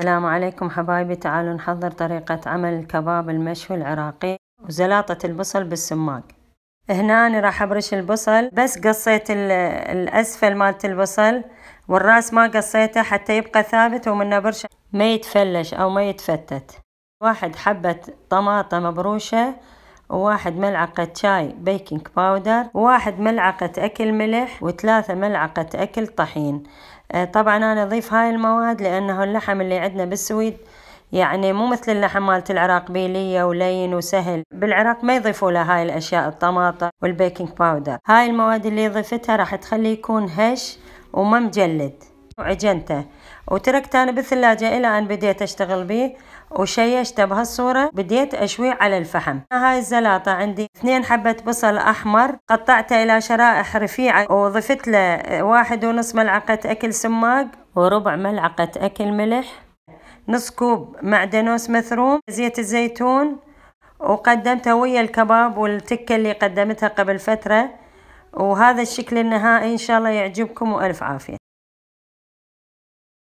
السلام عليكم حبايبي تعالوا نحضر طريقة عمل الكباب المشوي العراقي وزلاطة البصل بالسماق هنا أنا راح أبرش البصل بس قصيت الأسفل مالت البصل والراس ما قصيته حتى يبقى ثابت ومنه برشة ما يتفلش أو ما يتفتت واحد حبة طماطم مبروشة وواحد ملعقة شاي بيكنج باودر وواحد ملعقة أكل ملح وثلاثة ملعقة أكل طحين آه، طبعا أنا أضيف هاي المواد لأنه اللحم اللي عندنا بالسويد يعني مو مثل اللحم مالت العراق بيلية ولين وسهل بالعراق ما يضيفوا له هاي الأشياء الطماطة والبيكنج باودر هاي المواد اللي ضفتها راح تخليه يكون هش وما مجلد وعجنته وتركته بالثلاجة إلى أن بديت أشتغل به وشيشته بهالصورة بديت أشويه على الفحم هاي الزلاطة عندي اثنين حبة بصل أحمر قطعته إلى شرائح رفيعة وضفت له واحد ونص ملعقة أكل سماق وربع ملعقة أكل ملح نص كوب معدنوس مثروم زيت الزيتون وقدمته ويا الكباب والتكة اللي قدمتها قبل فترة وهذا الشكل النهائي إن شاء الله يعجبكم وألف عافية